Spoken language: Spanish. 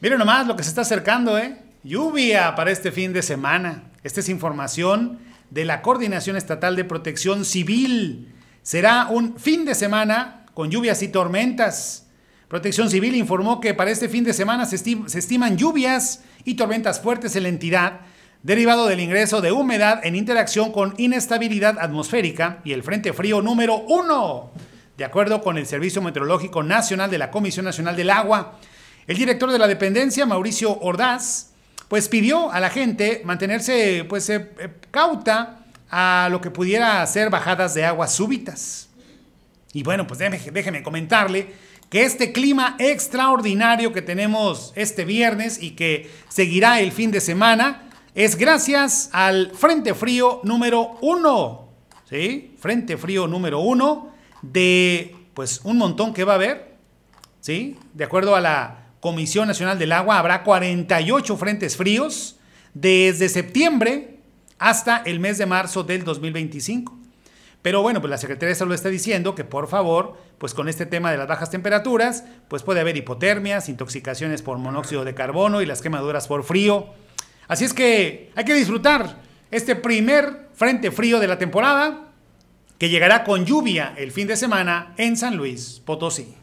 Miren nomás lo que se está acercando, ¿eh? Lluvia para este fin de semana. Esta es información de la Coordinación Estatal de Protección Civil. Será un fin de semana con lluvias y tormentas. Protección Civil informó que para este fin de semana se, estiman lluvias y tormentas fuertes en la entidad, derivado del ingreso de humedad en interacción con inestabilidad atmosférica y el Frente Frío número uno de acuerdo con el Servicio Meteorológico Nacional de la Comisión Nacional del Agua. El director de la dependencia, Mauricio Ordaz, pues pidió a la gente mantenerse pues eh, eh, cauta a lo que pudiera ser bajadas de aguas súbitas. Y bueno, pues déjeme, déjeme comentarle que este clima extraordinario que tenemos este viernes y que seguirá el fin de semana es gracias al Frente Frío número uno. ¿Sí? Frente Frío número uno de pues un montón que va a haber. ¿Sí? De acuerdo a la Comisión Nacional del Agua, habrá 48 frentes fríos desde septiembre hasta el mes de marzo del 2025. Pero bueno, pues la Secretaría de Salud está diciendo que por favor, pues con este tema de las bajas temperaturas, pues puede haber hipotermias, intoxicaciones por monóxido de carbono y las quemaduras por frío. Así es que hay que disfrutar este primer frente frío de la temporada que llegará con lluvia el fin de semana en San Luis Potosí.